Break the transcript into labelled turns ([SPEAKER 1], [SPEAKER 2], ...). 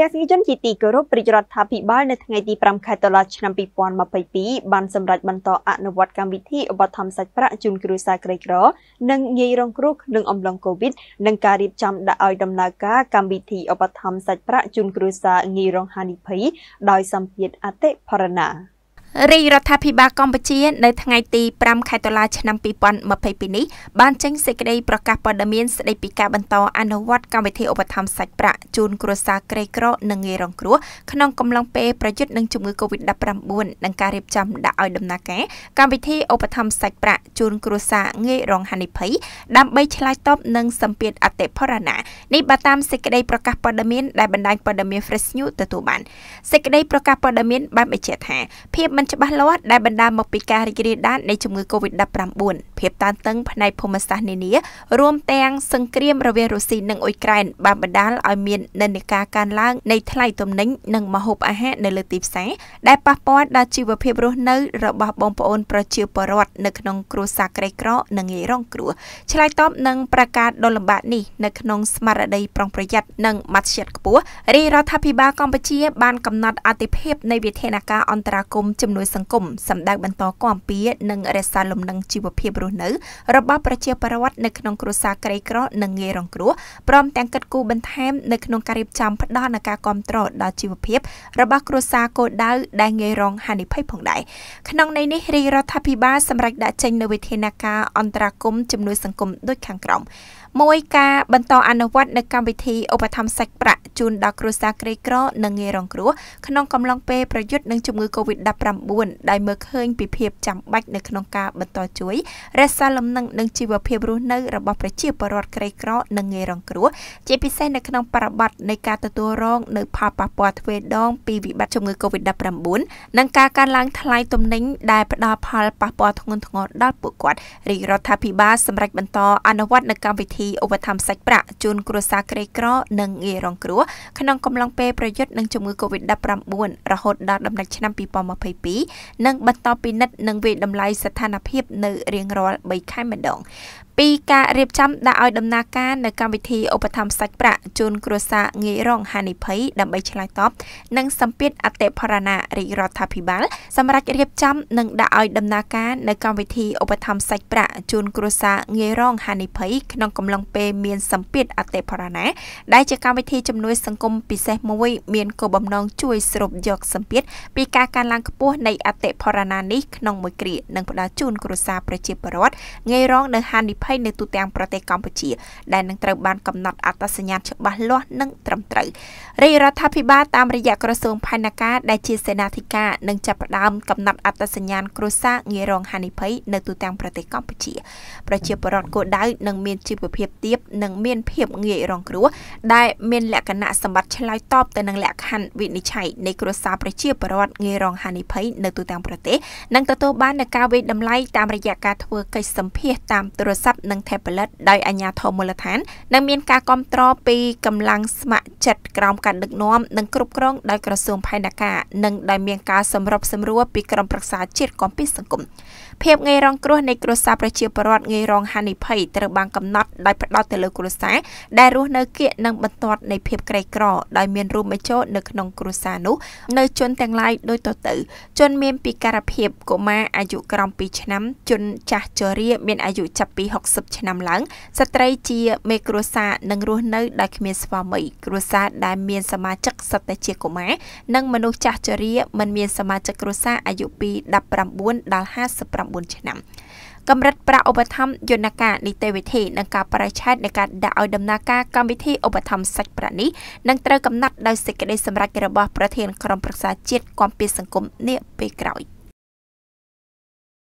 [SPEAKER 1] ទេសនិកជនជាទីគោរពប្រជារដ្ឋាភិបាលនៅថ្ងៃទី5ខែតុលាឆ្នាំ2022បានសម្រេចបន្តអនុវត្តកម្មវិធីឧបត្ថម្ភសាច់ប្រាក់ជូនគ្រួសារក្រីក្រ និងងាយរងគ្រោះក្នុងអំឡុងកូវីដនិងការរៀបចំដាក់ឲ្យដំណើរការកម្មវិធីឧបត្ថម្ភសាច់ប្រាក់ជូនគ្រួសារងាយរងហានិភ័យដោយសម្ពាធអតិផរណា។រាជរដ្ឋាភិបាលកម្ពុជានៅថ្ងៃទី5ខែតុលាឆ្នាំ2022នេះបានចេញសេចក្តីប្រកាសព័ត៌មានស្តីពីការបន្តអនុវត្តកម្មវិធីឧបត្ថម្ភសាច់ប្រាក់ជូនគ្រួសារក្រីក្រនិងងាយរងគ្រោះក្នុងកំឡុងពេលប្រយុទ្ធនឹងជំងឺ Covid-19 និងការរៀបចំដាក់ឲ្យដំណើរការកម្មវិធីឧបត្ថម្ភសាច់ប្រាក់ជូនគ្រួសារងាយរងហានិភ័យដើម្បីឆ្លើយតបនឹងសម្ពាធអតិផរណានេះបើតាមសេចក្តីប្រកាសព័ត៌មានដែលបណ្ដាញព័ត៌មាន Fresh News ទទួលបានសេចក្តីប្រកាសព័ត៌មានបានបញ្ជាក់ថាភាពមិនច្បាស់លាស់ដែលបណ្ដាលមកពីការរីករាលដាលនៃជំងឺ Covid-19 ភាពតានតឹងផ្នែកភូមិសាស្ត្រនានារួមទាំងសង្គ្រាមរវាងរុស្ស៊ីនិងអ៊ុយក្រែនបានបណ្ដាលឲ្យមាននិន្នាការកើនឡើងនៃថ្លៃទំនិញនិងម្ហូបអាហារនៅលើទីផ្សារដែលប៉ះពាល់ដល់ជីវភាពរស់នៅរបស់បងប្អូន ប្រជាពលរដ្ឋនៅក្នុងគ្រួសារក្រីក្រនិងងាយរងគ្រោះឆ្លើយតបនឹងប្រកាសដ៏លំបាកនេះនៅក្នុងស្មារតីប្រុងប្រយ័ត្ននិងមតិចិត្តខ្ពស់រាជរដ្ឋាភិបាលកម្ពុជា បានកំណត់អតិភិបនៃវិធានការអន្តរាគមន៍ជំនួយសង្គមសម្ដៅបន្តគាំពៀនិងរក្សាលំនឹងជីវភាពរស់នៅរបស់ប្រជាពលរដ្ឋនៅក្នុងគ្រួសារក្រីក្រ និងងាយរងគ្រោះព្រមទាំងកិត្តគូបន្ថែមនៅក្នុងការរៀបចំផ្ដល់នូវការគ្រប់គ្រងដល់ជីវភាពរបស់គ្រួសារគោលដៅដែលងាយរងហានិភ័យផងដែរក្នុងន័យនេះរាជរដ្ឋាភិបាលសម្រេចដាក់ចេញនូវវិធានការអន្តរាគមជំនួយសង្គមដូចខាងក្រោមមួយការបន្តអនុវត្តនៅកម្មវិធីឧបត្ថម្ភសាច់ប្រាក់ជូនដល់គ្រួសារក្រីក្រនិងងាយរងគ្រោះក្នុងកំឡុងពេលប្រយុទ្ធនឹងជំងឺ Covid-19 19ដែលមើលឃើញពីភាពចាំបាច់នៅក្នុងការបន្តជួយរក្សាលំនឹងនិងជីវភាពរស់នៅរបស់ប្រជាពលរដ្ឋក្រីក្រនិងងាយរងគ្រោះជាពិសេសនៅក្នុងបរិបទនៃការទទួលរង នៅផលប៉ះពាល់ទ្វេដង ពីវិបត្តិជំងឺ Covid-19 និងការកើនឡើងថ្លៃទំនិញដែលផ្ដល់ផលប៉ះពាល់ធ្ងន់ធ្ងរដល់ពួកគាត់រាជរដ្ឋាភិបាលសម្រេចបន្តអនុវត្តនៅកម្មវិធីឧបត្ថម្ភសាច់ប្រាក់ជូនគ្រួសារក្រីក្រនិងងាយរងគ្រោះក្នុងកំឡុងពេលប្រយុទ្ធនឹងជំងឺ Covid-19 រហូតដល់ដំណាច់ឆ្នាំ2022 2022និងបន្តពិនិត្យនិងវិយតម្លៃស្ថានភាពនៅរៀងរាល់3ខែម្ដងពីការរៀបចំដាក់ឲ្យដំណើរការនៅកម្មវិធីឧបត្ថម្ភសាច់ប្រាក់ជូនគ្រួសារងាយរងហានិភ័យដើម្បីឆ្លើយតបនឹងសម្ពាធអតិផរណារាជរដ្ឋាភិបាលសម្រាប់រៀបចំនិងដាក់ឲ្យដំណើរការនៅកម្មវិធីឧបត្ថម្ភសាច់ប្រាក់ជូនគ្រួសារងាយរងហានិភ័យក្នុងកំឡុងពេលមានសម្ពាធអតិផរណាដែលជាកម្មវិធីជំនួយសង្គមពិសេសមួយមានគោលបំណងជួយស្រូបយកសម្ពាធពីការកើនឡើងខ្ពស់នៃអតិផរណានេះក្នុងមួយគ្រានិងផ្ដល់ជូនគ្រួសារប្រជាពលរដ្ឋងាយរងនៅហានិភ័យភ័យនៅទូទាំងប្រទេសកម្ពុជាដែលនឹងត្រូវបានកំណត់អត្តសញ្ញាណច្បាស់លាស់និងត្រឹមត្រូវរាជរដ្ឋាភិបាលតាមរយៈក្រសួងផែនការដែលជាសេនាធិការនឹងចាប់ផ្ដើមកំណត់អត្តសញ្ញាណគ្រួសារងាររងហានិភ័យនៅទូទាំងប្រទេសកម្ពុជាប្រជាពលរដ្ឋគោលដៅនឹងមានជីវភាពទាបនិងមានភាពងាយរងគ្រោះដែលមានលក្ខណៈសម្បត្តិឆ្លើយតបទៅនឹងលក្ខខណ្ឌវិនិច្ឆ័យនៃគ្រួសារប្រជាពលរដ្ឋងាយរងហានិភ័យនៅទូទាំងប្រទេសនិងទទួលបាននូវការវិយតម្លៃតាមរយៈការធ្វើកិច្ចសម្ភាសតាមទូរស័ព្ទ Laptop និង Tablet ដោយអាជ្ញាធរមូលដ្ឋាននិងមានការគ្រប់គ្រងពីកម្លាំងស្ម័គ្រចិត្តក្រោមការដឹកនាំនិងគ្រប់គ្រងដោយក្រសួងផែនការនិងដោយមានការសម្របសម្រួលពីក្រមប្រឹក្សាជាតិគំពីសង្គមភាពងាយរងគ្រោះនៃគ្រួសារប្រជាពលរដ្ឋងាយរងហានិភ័យត្រូវបានកំណត់ដោយផ្ដោតទៅលើគ្រួសារដែលរស់នៅគៀកនិងបន្ទាត់នៃភាពក្រីក្រដោយមានរួមបញ្ចូលនៅក្នុងគ្រួសារនោះនៅ ជនទាំងឡាយដូចតទៅ ជនមានពិការភាពកុមារអាយុក្រោម2ឆ្នាំ ជនចាស់ជរា មានអាយុចាប់ពី60ឆ្នាំឡើងស្ត្រីជាមេគ្រួសារនឹងរស់នៅដោយគ្មានស្វាមី គ្រួសារដែលមានសមាជិកសុទ្ធតែជាកុមារនិងមនុស្សចាស់ជរាមិនមានសមាជិកគ្រួសារអាយុពី19ដល់59ឆ្នាំ កម្រិតប្រាក់ឧបត្ថម្ភយន្តការនីតិវិធីនិងការប្រឆេទនៃការដាក់ឲ្យដំណើរការកម្មវិធីឧបត្ថម្ភសាច់ប្រាក់នេះនឹងត្រូវកំណត់ដោយសេចក្តីសម្រេចរបស់ប្រធានក្រុមប្រឹក្សាជាតិគាំពារសង្គមនេះពេលក្រោយ។